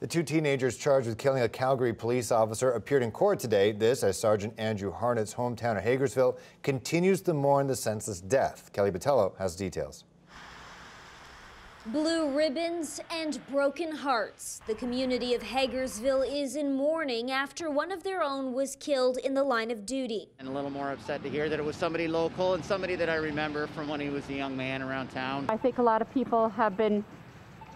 The two teenagers charged with killing a Calgary police officer appeared in court today. This as Sergeant Andrew Harnett's hometown of Hagersville continues to mourn the senseless death. Kelly Batello has details. Blue ribbons and broken hearts. The community of Hagersville is in mourning after one of their own was killed in the line of duty. And a little more upset to hear that it was somebody local and somebody that I remember from when he was a young man around town. I think a lot of people have been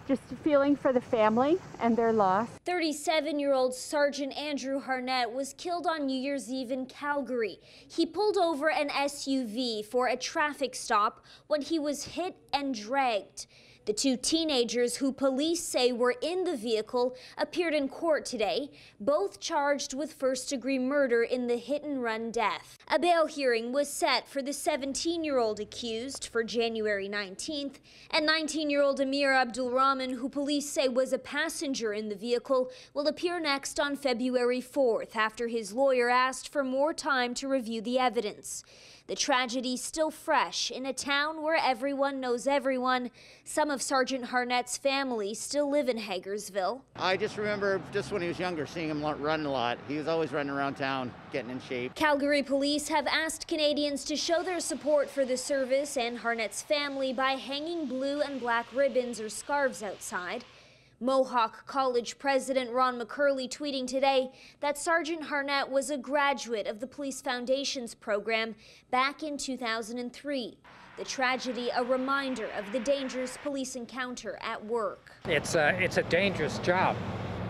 just feeling for the family and their loss. 37-year-old Sergeant Andrew Harnett was killed on New Year's Eve in Calgary. He pulled over an SUV for a traffic stop when he was hit and dragged. The two teenagers who police say were in the vehicle appeared in court today, both charged with first-degree murder in the hit-and-run death. A bail hearing was set for the 17-year-old accused for January 19th, and 19-year-old Amir Abdulrahman, who police say was a passenger in the vehicle, will appear next on February 4th after his lawyer asked for more time to review the evidence. The tragedy still fresh in a town where everyone knows everyone. Some of Sergeant Harnett's family still live in Hagersville. I just remember just when he was younger seeing him run a lot. He was always running around town getting in shape. Calgary police have asked Canadians to show their support for the service and Harnett's family by hanging blue and black ribbons or scarves outside. Mohawk College President Ron McCurley tweeting today that Sergeant Harnett was a graduate of the Police Foundations program back in 2003. The tragedy a reminder of the dangers police encounter at work. It's a, uh, it's a dangerous job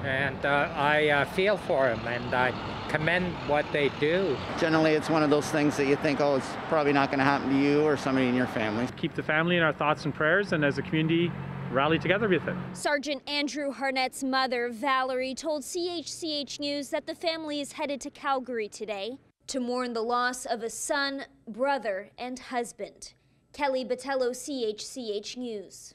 and uh, I uh, feel for them and I commend what they do. Generally, it's one of those things that you think, oh, it's probably not going to happen to you or somebody in your family. Keep the family in our thoughts and prayers, and as a community, rally together with it. Sergeant Andrew Harnett's mother, Valerie, told CHCH News that the family is headed to Calgary today to mourn the loss of a son, brother, and husband. Kelly Batello, CHCH News.